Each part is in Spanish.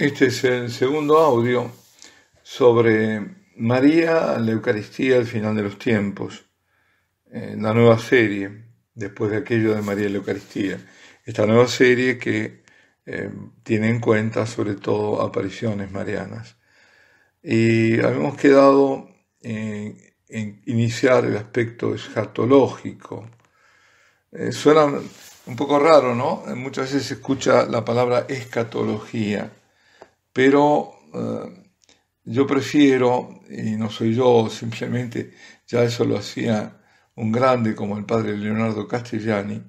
Este es el segundo audio sobre María, la Eucaristía el final de los tiempos, eh, la nueva serie, después de aquello de María la Eucaristía. Esta nueva serie que eh, tiene en cuenta sobre todo apariciones marianas. Y habíamos quedado eh, en, iniciar el aspecto escatológico. suena un poco raro, ¿no? Muchas veces se escucha la palabra escatología pero eh, yo prefiero, y no soy yo, simplemente ya eso lo hacía un grande como el padre Leonardo Castellani,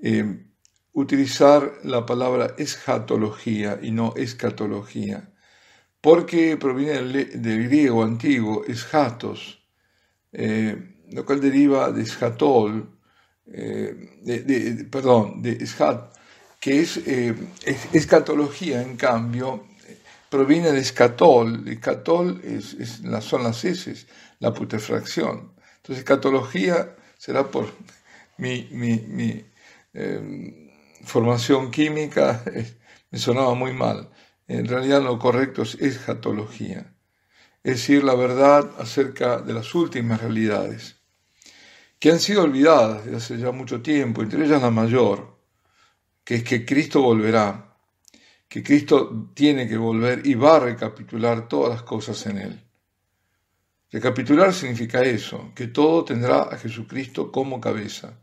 eh, utilizar la palabra eschatología y no escatología, porque proviene del, griego antiguo eschatos, eh, lo cual deriva de eschatol, perdón, de eschat, que es, escatología en cambio proviene de escatol, escatol es, son las heces, la putrefacción. Entonces, escatología será por mi, em, formación química, me sonaba muy mal. En realidad lo correcto es escatología, es decir, la verdad acerca de las últimas realidades, que han sido olvidadas desde hace ya mucho tiempo, entre ellas la mayor, que es que Cristo volverá que Cristo tiene que volver y va a recapitular todas las cosas en él. Recapitular significa eso, que todo tendrá a Jesucristo como cabeza,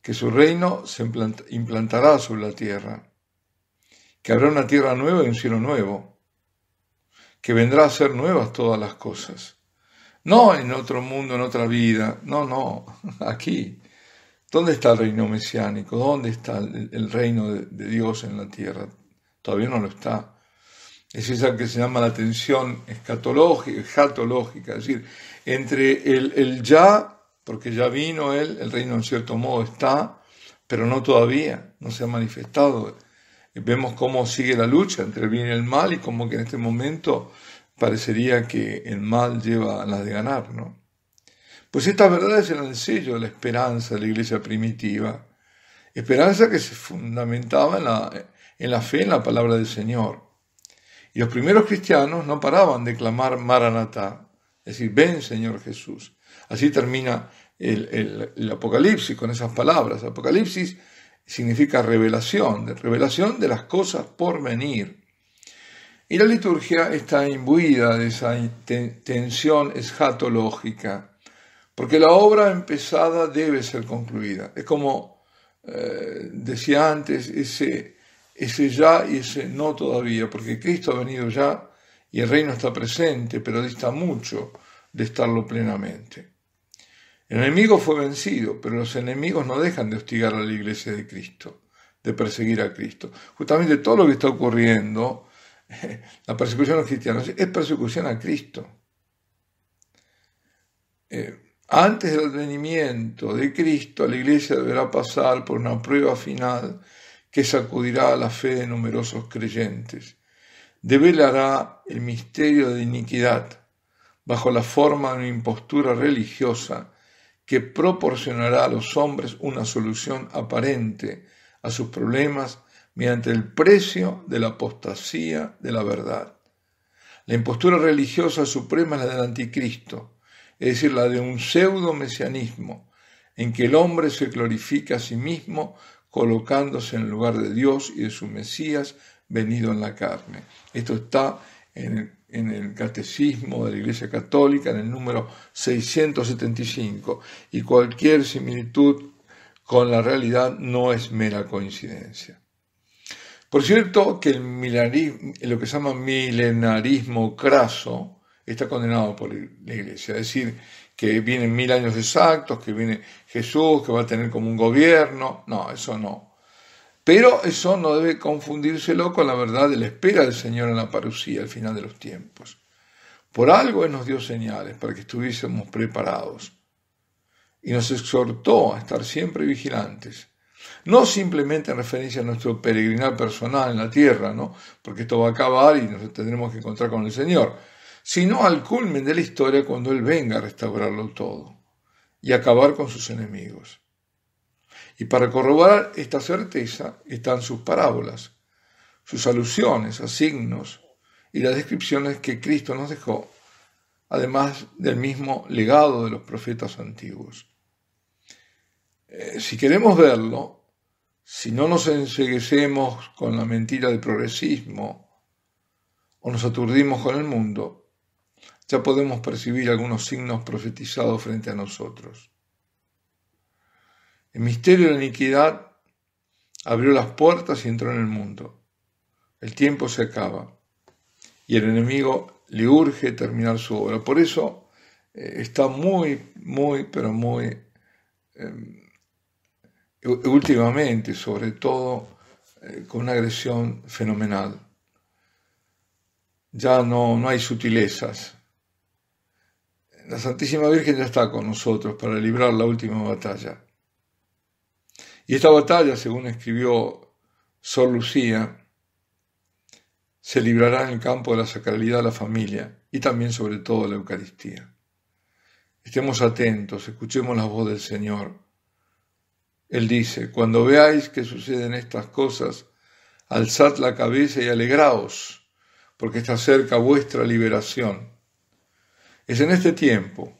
que su reino se implantará sobre la tierra, que habrá una tierra nueva y un cielo nuevo, que vendrá a ser nuevas todas las cosas. No en otro mundo, en otra vida, no, no, aquí. ¿Dónde está el reino mesiánico? ¿Dónde está el, reino de Dios en la tierra? todavía no lo está. Es esa que se llama la tensión escatológica, escatológica, es decir, entre el, ya, porque ya vino él, el reino en cierto modo está, pero no todavía, no se ha manifestado. Vemos cómo sigue la lucha entre el bien y el mal y como que en este momento parecería que el mal lleva a las de ganar, ¿no? Pues esta verdad es el sello de la esperanza de la iglesia primitiva, esperanza que se fundamentaba en la, en la fe en la palabra del Señor. Y los primeros cristianos no paraban de clamar Maranatá, es decir, ven Señor Jesús. Así termina el, Apocalipsis con esas palabras. Apocalipsis significa revelación, revelación de las cosas por venir. Y la liturgia está imbuida de esa tensión eschatológica, porque la obra empezada debe ser concluida. Es como eh, decía antes, ese, ese ya y ese no todavía, porque Cristo ha venido ya y el reino está presente, pero dista mucho de estarlo plenamente. El enemigo fue vencido, pero los enemigos no dejan de hostigar a la iglesia de Cristo, de perseguir a Cristo. Justamente todo lo que está ocurriendo, la persecución a los cristianos, es persecución a Cristo. Eh, antes del venimiento de Cristo, la iglesia deberá pasar por una prueba final que sacudirá la fe de numerosos creyentes. Develará el misterio de iniquidad bajo la forma de una impostura religiosa que proporcionará a los hombres una solución aparente a sus problemas mediante el precio de la apostasía de la verdad. La impostura religiosa suprema es la del anticristo, es decir, la de un pseudo mesianismo, en que el hombre se glorifica a sí mismo colocándose en el lugar de Dios y de su Mesías venido en la carne. Esto está en el, Catecismo de la Iglesia Católica, en el número 675, y cualquier similitud con la realidad no es mera coincidencia. Por cierto, que el lo que se llama milenarismo craso está condenado por la Iglesia, es decir, que vienen mil años exactos, que viene Jesús, que va a tener como un gobierno. No, eso no. Pero eso no debe confundírselo con la verdad de la espera del Señor en la parucía al final de los tiempos. Por algo Él nos dio señales para que estuviésemos preparados y nos exhortó a estar siempre vigilantes. No simplemente en referencia a nuestro peregrinar personal en la tierra, ¿no? porque esto va a acabar y nos tendremos que encontrar con el Señor sino al culmen de la historia cuando Él venga a restaurarlo todo y acabar con sus enemigos. Y para corroborar esta certeza están sus parábolas, sus alusiones a signos y las descripciones que Cristo nos dejó, además del mismo legado de los profetas antiguos. Eh, si queremos verlo, si no nos enseguecemos con la mentira del progresismo o nos aturdimos con el mundo, ya podemos percibir algunos signos profetizados frente a nosotros. El misterio de la iniquidad abrió las puertas y entró en el mundo. El tiempo se acaba y el enemigo le urge terminar su obra. Por eso eh, está muy, muy, pero muy, em, últimamente sobre todo, eh, con una agresión fenomenal. Ya no, no hay sutilezas. La Santísima Virgen ya está con nosotros para librar la última batalla. Y esta batalla, según escribió Sor Lucía, se librará en el campo de la sacralidad de la familia y también sobre todo de la Eucaristía. Estemos atentos, escuchemos la voz del Señor. Él dice, cuando veáis que suceden estas cosas, alzad la cabeza y alegraos, porque está cerca vuestra liberación. Es en este tiempo,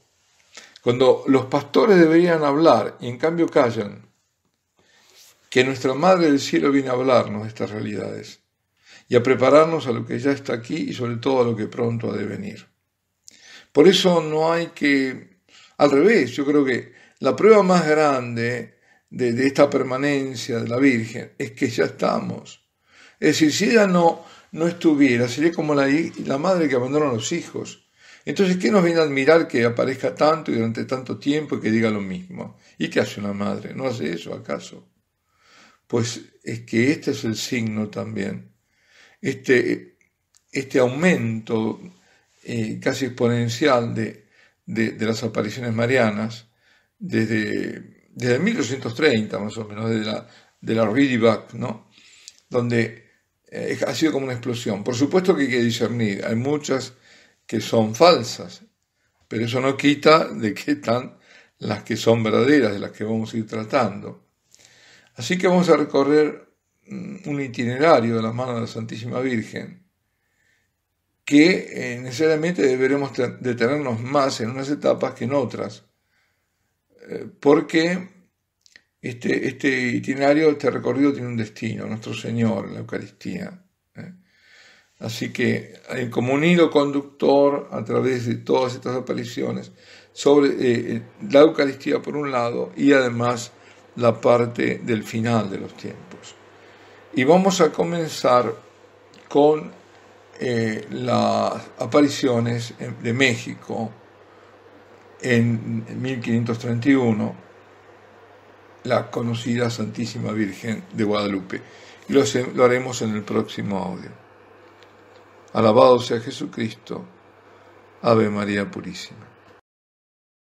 cuando los pastores deberían hablar y en cambio callan, que nuestra Madre del Cielo viene a hablarnos de estas realidades y a prepararnos a lo que ya está aquí y sobre todo a lo que pronto ha de venir. Por eso no hay que, al revés, yo creo que la prueba más grande de, esta permanencia de la Virgen es que ya estamos. Es decir, si ella no, no estuviera, sería como la, la madre que abandonó a los hijos. Entonces, ¿qué nos viene a admirar que aparezca tanto y durante tanto tiempo y que diga lo mismo? ¿Y qué hace una madre? ¿No hace eso acaso? Pues es que este es el signo también. Este, este aumento eh, casi exponencial de, de, las apariciones marianas desde, desde 1830 más o menos, la, de la Ridibach, ¿no? Donde eh, ha sido como una explosión. Por supuesto que hay que discernir. Hay muchas que son falsas, pero eso no quita de qué están las que son verdaderas, de las que vamos a ir tratando. Así que vamos a recorrer mm, un itinerario de la mano de la Santísima Virgen, que eh, necesariamente deberemos detenernos más en unas etapas que en otras, eh, porque este, este, itinerario, este recorrido tiene un destino, nuestro Señor, la Eucaristía. Así que eh, como un hilo conductor a través de todas estas apariciones sobre eh, eh, la Eucaristía por un lado y además la parte del final de los tiempos. Y vamos a comenzar con las apariciones de México en 1531, la conocida Santísima Virgen de Guadalupe. Y lo haremos en el próximo audio. Alabado sea Jesucristo. Ave María Purísima.